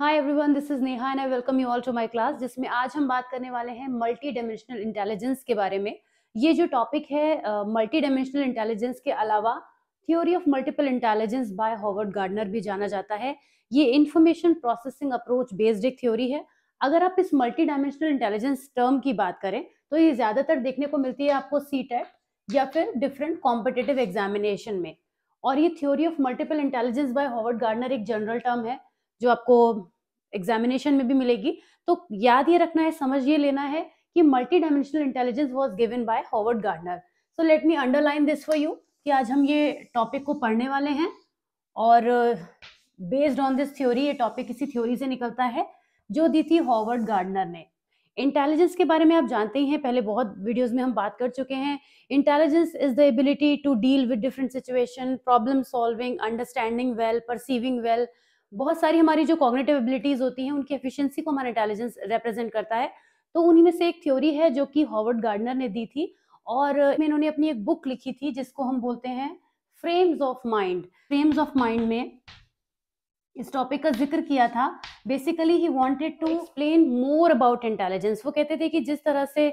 Hi everyone this is Neha and I welcome you all to my class जिसमें आज हम बात करने वाले हैं मल्टी डायमेंशनल इंटेलिजेंस के बारे में ये जो टॉपिक है मल्टी डायमेंशनल इंटेलिजेंस के अलावा theory of multiple intelligence by Howard Gardner भी जाना जाता है ये इन्फॉर्मेशन प्रोसेसिंग अप्रोच बेस्ड एक थ्योरी है अगर आप इस मल्टी डायमेंशनल इंटेलिजेंस टर्म की बात करें तो ये ज़्यादातर देखने को मिलती है आपको सी टेट e या फिर डिफरेंट कॉम्पिटेटिव एग्जामिनेशन में और ये theory of multiple intelligence by Howard Gardner एक जनरल टर्म है जो आपको एग्जामिनेशन में भी मिलेगी तो याद ये रखना है समझ ये लेना है कि multi dimensional intelligence was given by Howard Gardner so let me underline this for you कि आज हम ये टॉपिक को पढ़ने वाले हैं और बेस्ड ऑन दिस थ्योरी ये टॉपिक किसी थ्योरी से निकलता है जो दी थी हॉवर्ड गार्डनर ने इंटेलिजेंस के बारे में आप जानते ही हैं पहले बहुत वीडियोस में हम बात कर चुके हैं intelligence is the ability to deal with different situation problem solving understanding well perceiving well बहुत सारी हमारी जो कॉग्नेटिव एबिलिटीज होती हैं उनकी एफिशिएंसी को हमारा इंटेलिजेंस रिप्रेजेंट करता है तो उन्हीं में से एक थ्योरी है जो कि हॉवर्ड गार्डनर ने दी थी और इन्होंने अपनी एक बुक लिखी थी जिसको हम बोलते हैं frames of mind frames of mind में इस टॉपिक का जिक्र किया था basically he wanted to explain more about intelligence वो कहते थे कि जिस तरह से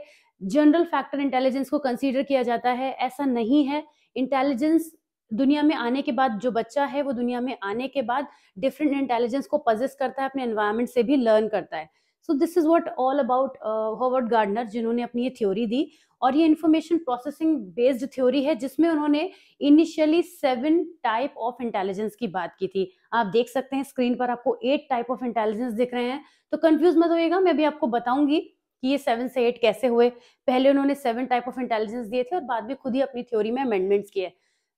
जनरल फैक्टर इंटेलिजेंस को कंसीडर किया जाता है ऐसा नहीं है इंटेलिजेंस दुनिया में आने के बाद जो बच्चा है वो दुनिया में आने के बाद डिफरेंट इंटेलिजेंस को पजेस करता है अपने एनवायरमेंट से भी लर्न करता है so this is what all about Howard Gardner जिन्होंने अपनी ये थ्योरी दी और ये इन्फॉर्मेशन प्रोसेसिंग बेस्ड थ्योरी है जिसमें उन्होंने initially seven type of intelligence की बात की थी आप देख सकते हैं स्क्रीन पर आपको एट टाइप ऑफ इंटेलिजेंस दिख रहे हैं तो कंफ्यूज मत होइएगा मैं भी आपको बताऊंगी कि ये सेवन से एट कैसे हुए पहले उन्होंने सेवन टाइप ऑफ इंटेलिजेंस दिए थे और बाद में खुद ही अपनी थ्योरी में अमेंडमेंट्स किए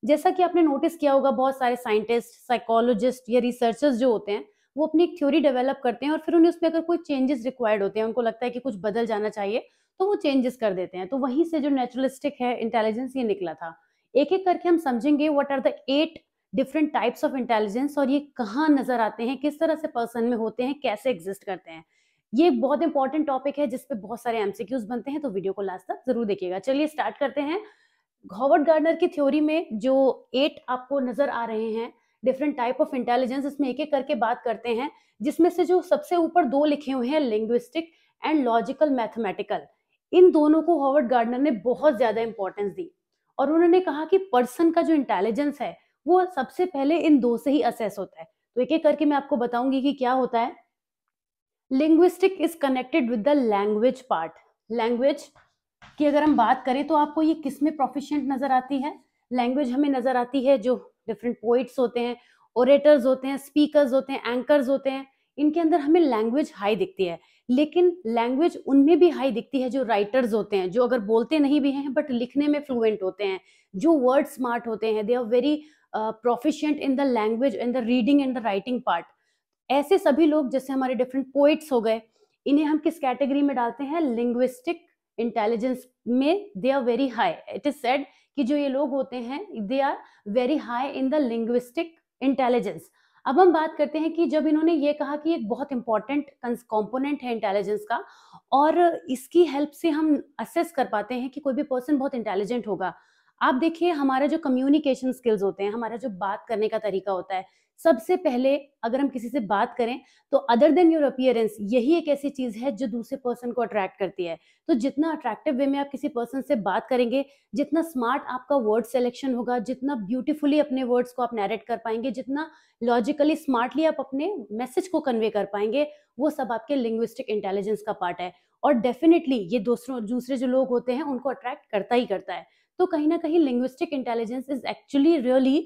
जैसा कि आपने नोटिस किया होगा बहुत सारे साइंटिस्ट साइकोलॉजिस्ट या रिसर्चर्स जो होते हैं वो अपनी एक थ्योरी डेवलप करते हैं और फिर उन्हें उसमें अगर कोई चेंजेस रिक्वायर्ड होते हैं उनको लगता है कि कुछ बदल जाना चाहिए तो वो चेंजेस कर देते हैं तो वहीं से जो नेचुरलिस्टिक है इंटेलिजेंस ये निकला था एक एक करके हम समझेंगे what are the eight different types of intelligence और ये कहाँ नजर आते हैं किस तरह से पर्सन में होते हैं कैसे एग्जिस्ट करते हैं ये बहुत इंपॉर्टेंट टॉपिक है जिसपे बहुत सारे एमसीक्यूज बनते हैं तो वीडियो को लास्ट तक जरूर देखिएगा चलिए स्टार्ट करते हैं हॉवर्ड गार्डनर की थ्योरी में जो एट आपको नजर आ रहे हैं डिफरेंट टाइप ऑफ इंटेलिजेंस इसमें एक एक करके बात करते हैं जिसमें से जो सबसे ऊपर दो लिखे हुए हैं लिंग्विस्टिक एंड लॉजिकल मैथमेटिकल इन दोनों को हॉवर्ड गार्डनर ने बहुत ज्यादा इंपॉर्टेंस दी और उन्होंने कहा कि पर्सन का जो इंटेलिजेंस है वो सबसे पहले इन दो से ही असेस होता है तो एक एक करके मैं आपको बताऊंगी कि क्या होता है linguistic is connected with the language part language कि अगर हम बात करें तो आपको ये किस में प्रोफिशेंट नज़र आती है लैंग्वेज हमें नज़र आती है जो डिफरेंट पोइट्स होते हैं ओरेटर्स होते हैं स्पीकर्स होते हैं एंकर्स होते हैं इनके अंदर हमें लैंग्वेज हाई दिखती है लेकिन लैंग्वेज उनमें भी हाई दिखती है जो राइटर्स होते हैं जो अगर बोलते नहीं भी हैं बट लिखने में फ्लुएंट होते हैं जो वर्ड स्मार्ट होते हैं they are very proficient in the language in the reading and the writing part ऐसे सभी लोग जैसे हमारे डिफरेंट पोइट्स हो गए इन्हें हम किस कैटेगरी में डालते हैं लिंग्विस्टिक इंटेलिजेंस में they are very high it is said कि जो ये लोग होते हैं they are very high in the linguistic intelligence अब हम बात करते हैं कि जब इन्होंने ये कहा कि एक बहुत इंपॉर्टेंट कॉम्पोनेंट है इंटेलिजेंस का और इसकी हेल्प से हम असेस कर पाते हैं कि कोई भी पर्सन बहुत इंटेलिजेंट होगा आप देखिए हमारा जो कम्युनिकेशन स्किल्स होते हैं हमारा जो बात करने का तरीका होता है सबसे पहले अगर हम किसी से बात करें तो अदर देन योर अपियरेंस यही एक ऐसी चीज है जो दूसरे पर्सन को अट्रैक्ट करती है तो जितना अट्रैक्टिव वे में आप किसी पर्सन से बात करेंगे जितना स्मार्ट आपका वर्ड सेलेक्शन होगा जितना ब्यूटीफुली अपने वर्ड्स को आप नैरेट कर पाएंगे जितना लॉजिकली स्मार्टली आप अपने मैसेज को कन्वे कर पाएंगे वो सब आपके लिंग्विस्टिक इंटेलिजेंस का पार्ट है और डेफिनेटली ये दूसरों दूसरे जो लोग होते हैं उनको अट्रैक्ट करता ही करता है तो कहीं ना कहीं linguistic intelligence is actually really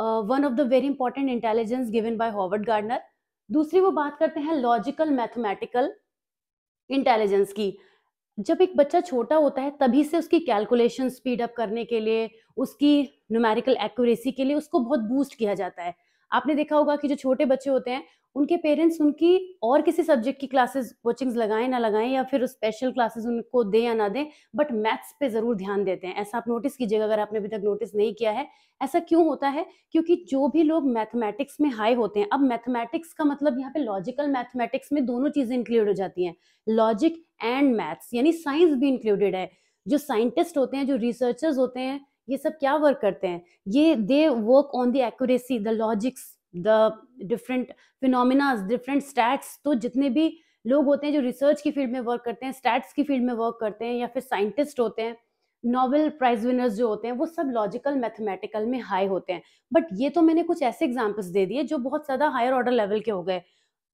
one of the very important intelligence given by Howard Gardner दूसरी वो बात करते हैं लॉजिकल मैथमेटिकल इंटेलिजेंस की जब एक बच्चा छोटा होता है तभी से उसकी कैलकुलेशन स्पीड अप करने के लिए उसकी न्यूमेरिकल एक्यूरेसी के लिए उसको बहुत बूस्ट किया जाता है आपने देखा होगा कि जो छोटे बच्चे होते हैं उनके पेरेंट्स उनकी और किसी सब्जेक्ट की क्लासेस कोचिंग्स लगाएं ना लगाएं या फिर स्पेशल क्लासेस उनको दें या ना दें बट मैथ्स पे ज़रूर ध्यान देते हैं ऐसा आप नोटिस कीजिएगा अगर आपने अभी तक नोटिस नहीं किया है ऐसा क्यों होता है क्योंकि जो भी लोग मैथमेटिक्स में हाई होते हैं अब मैथमेटिक्स का मतलब यहाँ पे लॉजिकल मैथमेटिक्स में दोनों चीज़ें इंक्लूड हो जाती हैं लॉजिक एंड मैथ्स यानी साइंस भी इंक्लूडेड है जो साइंटिस्ट होते हैं जो रिसर्चर्स होते हैं ये सब क्या वर्क करते हैं ये they work on the accuracy the logics the different phenomenas different stats तो जितने भी लोग होते हैं जो रिसर्च की फील्ड में वर्क करते हैं स्टैट्स की फील्ड में वर्क करते हैं या फिर साइंटिस्ट होते हैं नॉवल प्राइज विनर्स जो होते हैं वो सब लॉजिकल मैथमेटिकल में हाई होते हैं बट ये तो मैंने कुछ ऐसे एग्जाम्पल्स दे दिए जो बहुत ज़्यादा हायर ऑर्डर लेवल के हो गए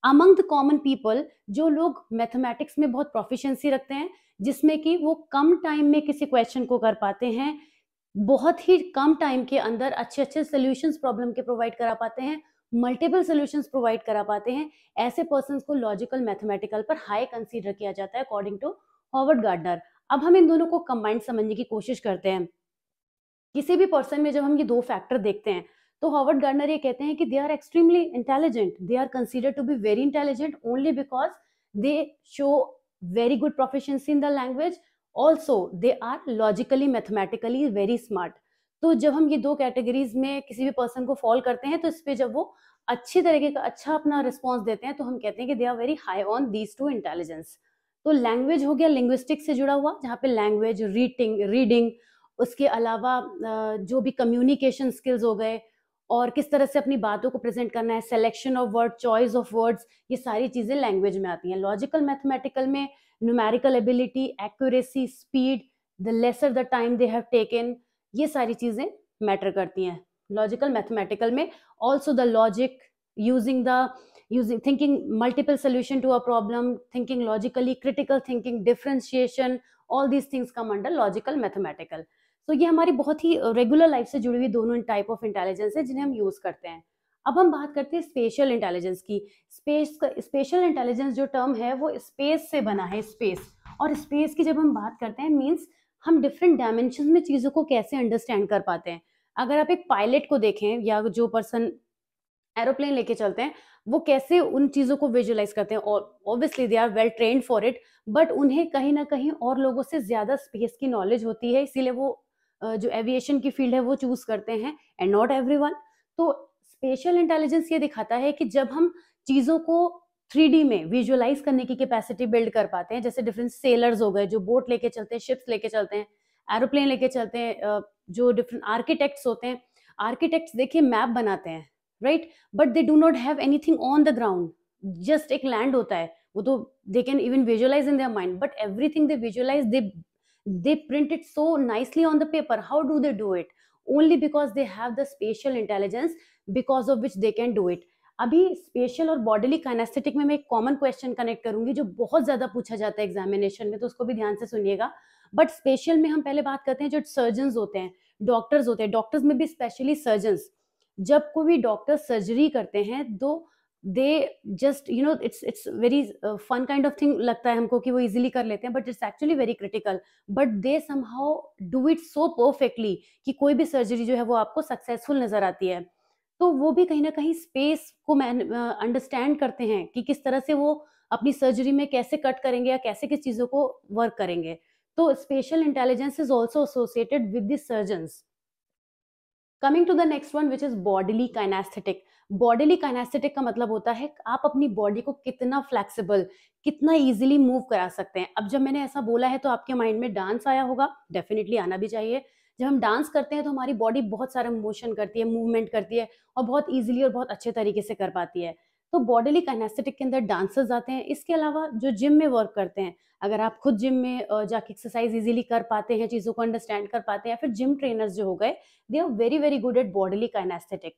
अमंग द कॉमन पीपल जो लोग मैथमेटिक्स में बहुत प्रोफिशेंसी रखते हैं जिसमें कि वो कम टाइम में किसी क्वेश्चन को कर पाते हैं बहुत ही कम टाइम के अंदर अच्छे अच्छे सोल्यूशन प्रॉब्लम के प्रोवाइड करा पाते हैं मल्टीपल सोल्यूशन प्रोवाइड करा पाते हैं ऐसे पर्सन को लॉजिकल मैथमेटिकल पर हाई कंसिडर किया जाता है अकॉर्डिंग टू हॉवर्ड गार्डनर अब हम इन दोनों को कंबाइंड समझने की कोशिश करते हैं किसी भी पर्सन में जब हम ये दो फैक्टर देखते हैं तो हॉवर्ड गार्डनर ये कहते हैं कि they are extremely intelligent they are consider to be very intelligent only because they show very good profession in the language also they are logically mathematically very smart तो जब हम ये दो कैटेगरीज में किसी भी पर्सन को फॉल करते हैं तो इस पर जब वो अच्छी तरीके का अच्छा अपना रिस्पॉन्स देते हैं तो हम कहते हैं कि they are very high on these two intelligence तो लैंग्वेज हो गया लिंग्विस्टिक से जुड़ा हुआ जहाँ पे लैंग्वेज रीटिंग रीडिंग उसके अलावा जो भी कम्युनिकेशन स्किल्स हो गए और किस तरह से अपनी बातों को प्रेजेंट करना है selection of word choice of words ये सारी चीज़ें लैंग्वेज में आती हैं लॉजिकल मैथमेटिकल में numerical ability accuracy speed the lesser the time they have taken ये सारी चीज़ें मैटर करती हैं लॉजिकल मैथमेटिकल में also the logic using the using thinking multiple solution to a problem thinking logically critical thinking differentiation all these things come under logical mathematical तो ये हमारी बहुत ही रेगुलर लाइफ से जुड़ी हुई दोनों टाइप ऑफ इंटेलिजेंस है जिन्हें हम यूज़ करते हैं अब हम बात करते हैं स्पेशल इंटेलिजेंस की स्पेस का स्पेशल इंटेलिजेंस जो टर्म है वो स्पेस से बना है स्पेस और स्पेस की जब हम बात करते हैं मीन्स हम डिफरेंट डायमेंशन में चीज़ों को कैसे अंडरस्टैंड कर पाते हैं अगर आप एक पायलट को देखें या जो पर्सन एरोप्लेन लेके चलते हैं वो कैसे उन चीज़ों को विजुलाइज करते हैं और obviously they are well train for it but उन्हें कहीं ना कहीं और लोगों से ज़्यादा स्पेस की नॉलेज होती है इसीलिए वो जो एविएशन की फील्ड है वो चूज़ करते हैं एंड नॉट एवरी तो स्पेशल इंटेलिजेंस ये दिखाता है कि जब हम चीज़ों को थ्री में विजुअलाइज करने की कैपेसिटी बिल्ड कर पाते हैं जैसे डिफरेंट सेलर्स हो गए जो बोट लेके चलते हैं शिप्स लेके चलते हैं एरोप्लेन लेके चलते हैं जो डिफरेंट आर्किटेक्ट्स होते हैं आर्किटेक्ट्स देखिए मैप बनाते हैं right but they do not have anything on the ground just एक लैंड होता है वो तो they can even visualise in their mind but everything they visualise they they print it so nicely on the paper how do they do it only because they have the spatial intelligence because of which they can do it अभी spatial और bodily kinesthetic में मैं एक common question connect करूंगी जो बहुत ज्यादा पूछा जाता है एग्जामिनेशन में तो उसको भी ध्यान से सुनिएगा बट स्पेशल में हम पहले बात करते हैं जो सर्जन होते हैं डॉक्टर्स होते हैं डॉक्टर्स में भी स्पेशली सर्जन जब कोई भी डॉक्टर सर्जरी करते हैं तो they just you know it's it's very fun kind of thing लगता है हमको कि वो इजिली कर लेते हैं but it's actually very critical but they somehow do it so perfectly कि कोई भी सर्जरी जो है वो आपको सक्सेसफुल नजर आती है तो वो भी कहीं ना कहीं स्पेस को अंडरस्टैंड uh, करते हैं कि किस तरह से वो अपनी सर्जरी में कैसे कट करेंगे या कैसे किस चीज़ों को वर्क करेंगे तो spatial intelligence is also associated with दर्जन coming to the next one which is bodily bodily bodily kinesthetic का मतलब होता है आप अपनी बॉडी को कितना फ्लेक्सिबल कितना इजीली मूव करा सकते हैं अब जब मैंने ऐसा बोला है तो आपके माइंड में डांस आया होगा डेफिनेटली आना भी चाहिए जब हम डांस करते हैं तो हमारी बॉडी बहुत सारा मोशन करती है मूवमेंट करती है और बहुत ईजिली और बहुत अच्छे तरीके से कर पाती है तो बॉडीली कैनेस्थेटिक के अंदर डांसर्स आते हैं इसके अलावा जो जिम में वर्क करते हैं अगर आप खुद जिम में जाके एक्सरसाइज इजीली कर पाते हैं चीज़ों को अंडरस्टैंड कर पाते हैं या फिर जिम ट्रेनर्स जो हो गए they are very very good at bodily kinesthetic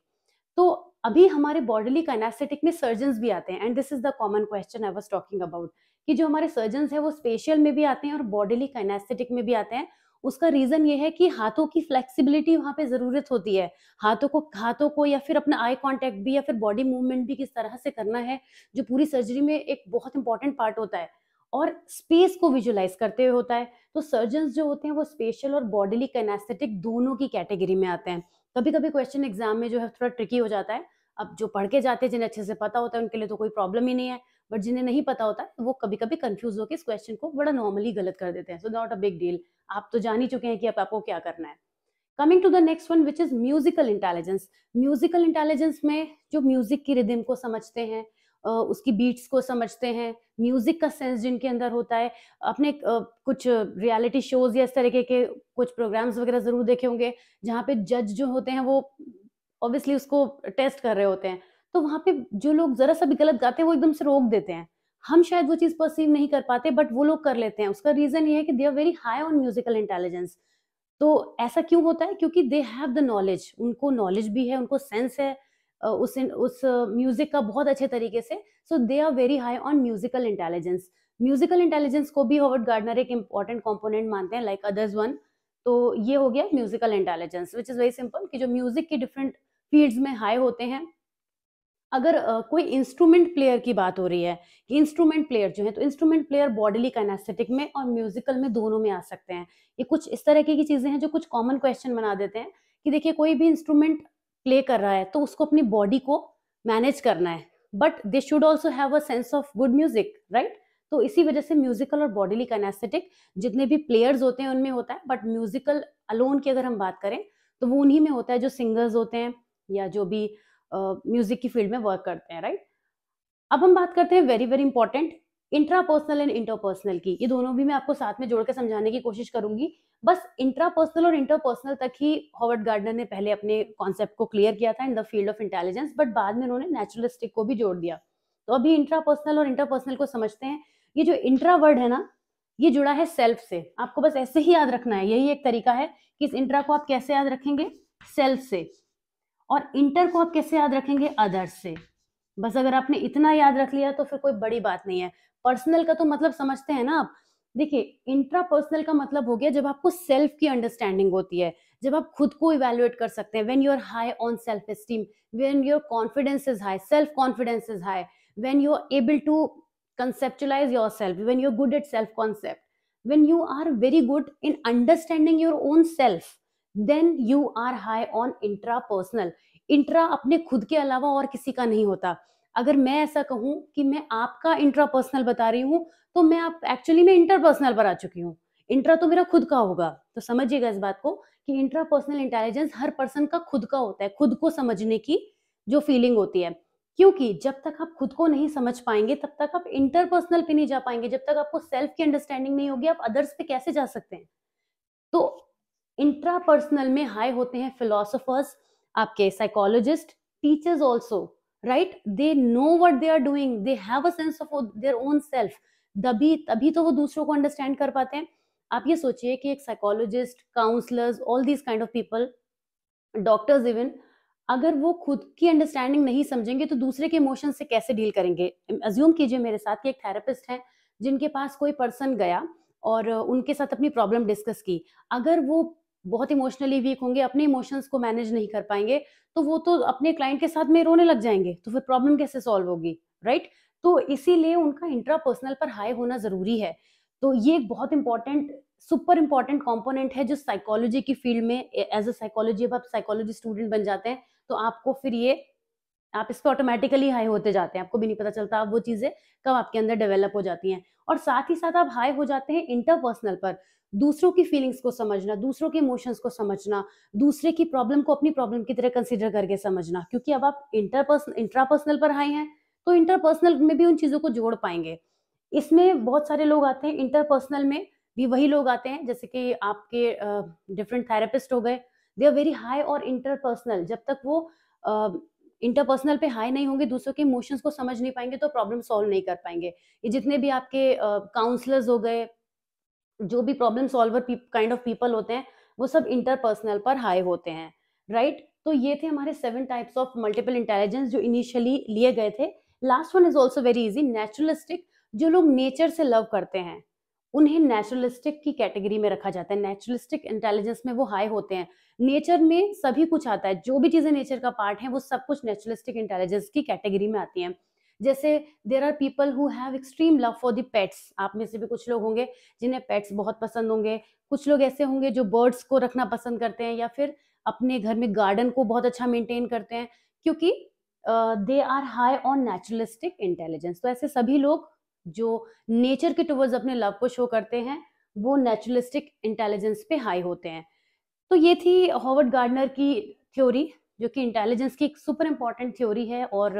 तो अभी हमारे बॉडीली कैनास्थेटिक में सर्जन भी आते हैं and this is the common question I was talking about कि जो हमारे सर्जन है वो स्पेशल में भी आते हैं और बॉडीली कैनास्थेटिक में भी आते हैं उसका रीजन ये है कि हाथों की फ्लेक्सिबिलिटी वहां पे जरूरत होती है हाथों को हाथों को या फिर अपना आई कांटेक्ट भी या फिर बॉडी मूवमेंट भी किस तरह से करना है जो पूरी सर्जरी में एक बहुत इंपॉर्टेंट पार्ट होता है और स्पेस को विजुलाइज करते हुए होता है तो सर्जन जो होते हैं वो स्पेशल और बॉडीली कैनास्थेटिक दोनों की कैटेगरी में आते हैं कभी कभी क्वेश्चन एग्जाम में जो है थोड़ा ट्रिकी हो जाता है अब जो पढ़ के जाते हैं जिन्हें अच्छे से पता होता है उनके लिए तो कोई प्रॉब्लम ही नहीं है बट जिन्हें नहीं पता होता वो कभी कभी कंफ्यूज होकर इस क्वेश्चन को बड़ा नॉर्मली गलत कर देते हैं so not a big deal आप तो जान ही चुके हैं कि अब आपको क्या करना है coming to the next one which is musical intelligence musical intelligence में जो म्यूजिक की रिदिम को समझते हैं उसकी बीट्स को समझते हैं म्यूजिक का सेंस जिनके अंदर होता है अपने कुछ रियलिटी शोज या इस तरीके के कुछ प्रोग्राम्स वगैरह जरूर देखे होंगे जहाँ पे जज जो होते हैं वो ऑब्वियसली उसको टेस्ट कर रहे होते हैं तो वहाँ पे जो लोग जरा सा भी गलत गाते हैं वो एकदम से रोक देते हैं हम शायद वो चीज परसीव नहीं कर पाते बट वो लोग कर लेते हैं उसका रीजन ये है कि they are very high on musical intelligence तो ऐसा क्यों होता है क्योंकि दे हैव द नॉलेज उनको नॉलेज भी है उनको सेंस है उस उस म्यूजिक का बहुत अच्छे तरीके से so they are very high on musical intelligence musical intelligence को भी हॉवर्ड गार्डनर एक इंपॉर्टेंट कॉम्पोनेंट मानते हैं लाइक अदर्स वन तो ये हो गया musical intelligence which is very simple कि जो म्यूजिक के डिफरेंट फील्ड्स में हाई होते हैं अगर uh, कोई इंस्ट्रूमेंट प्लेयर की बात हो रही है कि इंस्ट्रूमेंट प्लेयर जो है तो इंस्ट्रूमेंट प्लेयर बॉडीली कैनास्थेटिक में और म्यूजिकल में दोनों में आ सकते हैं ये कुछ इस तरह की चीज़ें हैं जो कुछ कॉमन क्वेश्चन बना देते हैं कि देखिए कोई भी इंस्ट्रूमेंट प्ले कर रहा है तो उसको अपनी बॉडी को मैनेज करना है but they should also have a sense of good music right तो इसी वजह से म्यूजिकल और बॉडीली कैनेस्थेटिक जितने भी प्लेयर्स होते हैं उनमें होता है बट म्यूजिकल अलोन की अगर हम बात करें तो वो उन्हीं में होता है जो सिंगर्स होते हैं या जो भी म्यूजिक uh, की फील्ड में वर्क करते हैं राइट अब हम बात करते हैं very very important intrapersonal and interpersonal की ये दोनों भी मैं आपको साथ में जोड़कर समझाने की कोशिश करूंगी बस इंट्रापर्सनल और इंटरपर्सनल तक ही हॉवर्ड गार्डनर ने पहले अपने कॉन्सेप्ट को क्लियर किया था in the field of intelligence but बाद में उन्होंने नेचुरलिस्टिक को भी जोड़ दिया तो अभी इंट्रापर्सनल और इंटरपर्सनल को समझते हैं ये जो इंट्रा वर्ड है ना ये जुड़ा है सेल्फ से आपको बस ऐसे ही याद रखना है यही एक तरीका है कि इस इंट्रा को आप कैसे याद रखेंगे सेल्फ से और इंटर को आप कैसे याद रखेंगे अदर्स से बस अगर आपने इतना याद रख लिया तो फिर कोई बड़ी बात नहीं है पर्सनल का तो मतलब समझते हैं ना आप देखिए इंट्रा पर्सनल का मतलब हो गया जब आपको सेल्फ की अंडरस्टैंडिंग होती है जब आप खुद को इवेल्युएट कर सकते हैं when you are high on self esteem when your confidence is high self confidence is high when you are able to conceptualise your self when you're good at self concept when you are very good in understanding your own self then you are high on intra personal intra अपने खुद के अलावा और किसी का नहीं होता अगर मैं ऐसा कहूँ कि मैं आपका इंट्रा पर्सनल बता रही हूँ तो मैं आप एक्चुअली मैं इंटर पर्सनल पर आ चुकी हूँ इंट्रा तो मेरा खुद का होगा तो समझिएगा इस बात को कि इंट्रा पर्सनल इंटेलिजेंस हर पर्सन का खुद का होता है खुद को समझने की जो फीलिंग होती है क्योंकि जब तक आप खुद को नहीं समझ पाएंगे तब तक आप इंटरपर्सनल पे नहीं जा पाएंगे जब तक आपको सेल्फ की अंडरस्टैंडिंग नहीं होगी आप अदर्स पे कैसे जा सकते हैं तो इंट्रापर्सनल में हाई होते हैं फिलोसोफर्स आपके psychologist teachers also right they know what they are doing they have a sense of their own self तभी तभी तो वो दूसरों को अंडरस्टैंड कर पाते हैं आप ये सोचिए कि एक psychologist counsellors all these kind of people doctors even अगर वो खुद की अंडरस्टैंडिंग नहीं समझेंगे तो दूसरे के इमोशन से कैसे डील करेंगे अज्यूम कीजिए मेरे साथ कि एक थेरेपिस्ट है जिनके पास कोई पर्सन गया और उनके साथ अपनी प्रॉब्लम डिस्कस की अगर वो बहुत इमोशनली वीक होंगे अपने इमोशंस को मैनेज नहीं कर पाएंगे तो वो तो अपने क्लाइंट के साथ में रोने लग जाएंगे तो फिर प्रॉब्लम कैसे सॉल्व होगी राइट तो इसीलिए उनका इंट्रापर्सनल पर हाई होना जरूरी है तो ये एक बहुत इंपॉर्टेंट सुपर इंपॉर्टेंट कॉम्पोनेंट है जो साइकोलॉजी की फील्ड में एज अ साइकोलॉजी अब आप साइकोलॉजी स्टूडेंट बन जाते हैं तो आपको फिर ये आप इसको ऑटोमेटिकली हाई होते जाते हैं आपको भी नहीं पता चलता आप वो चीज़ें कब आपके अंदर डेवलप हो जाती हैं और साथ ही साथ आप हाई हो जाते हैं इंटरपर्सनल पर दूसरों की फीलिंग्स को समझना दूसरों के इमोशंस को समझना दूसरे की प्रॉब्लम को अपनी प्रॉब्लम की तरह कंसिडर करके समझना क्योंकि अब आप इंटरपर्सन इंट्रापर्सनल पर हाई हैं तो इंटरपर्सनल में भी उन चीज़ों को जोड़ पाएंगे इसमें बहुत सारे लोग आते हैं इंटरपर्सनल में भी वही लोग आते हैं जैसे कि आपके डिफरेंट uh, थेरेपिस्ट हो गए दे आर वेरी हाई और इंटरपर्सनल जब तक वो uh, इंटरपर्सनल पे हाई नहीं होंगे दूसरों के इमोशंस को समझ नहीं पाएंगे तो प्रॉब्लम सॉल्व नहीं कर पाएंगे ये जितने भी आपके काउंसलर्स uh, हो गए जो भी problem solver kind of people होते हैं वो सब इंटरपर्सनल पर हाई होते हैं राइट right? तो ये थे हमारे seven types of multiple intelligence जो इनिशियली लिए गए थे last one is also very easy naturalistic जो लोग नेचर से लव करते हैं उन्हें नेचुरलिस्टिक की कैटेगरी में रखा जाता है नेचुरलिस्टिक इंटेलिजेंस में वो हाई होते हैं नेचर में सभी कुछ आता है जो भी चीज़ें नेचर का पार्ट है वो सब कुछ नेचुरलिस्टिक इंटेलिजेंस की कैटेगरी में आती हैं जैसे there are people who have extreme love for the pets आप में से भी कुछ लोग होंगे जिन्हें पेट्स बहुत पसंद होंगे कुछ लोग ऐसे होंगे जो बर्ड्स को रखना पसंद करते हैं या फिर अपने घर में गार्डन को बहुत अच्छा मेंटेन करते हैं क्योंकि they are high on naturalistic intelligence तो ऐसे सभी लोग जो नेचर के टुवर्ड्स अपने लव को शो करते हैं वो नेचुरलिस्टिक इंटेलिजेंस पे हाई होते हैं तो ये थी हॉवर्ड गार्डनर की थ्योरी जो कि इंटेलिजेंस की एक सुपर इम्पॉर्टेंट थ्योरी है और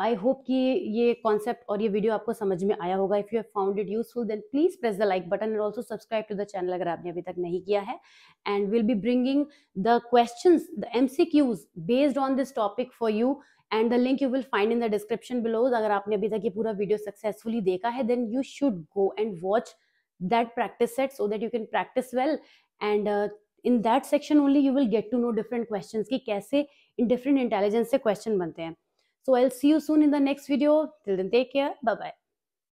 आई uh, होप कि ये कॉन्सेप्ट और ये वीडियो आपको समझ में आया होगा if you have found it useful then please press the like button and also subscribe to the channel अगर आपने अभी तक नहीं किया है and will be bringing the question the M C Qs based on this topic for you and the link you will find in the description below अगर आपने अभी तक ये पूरा वीडियो सक्सेसफुली देखा है then you should go and watch that practice set so that you can practice well and in that section only you will get to know different question की कैसे इन डिफरेंट इंटेलिजेंस से question बनते हैं so I see you soon in the next video till then take care bye bye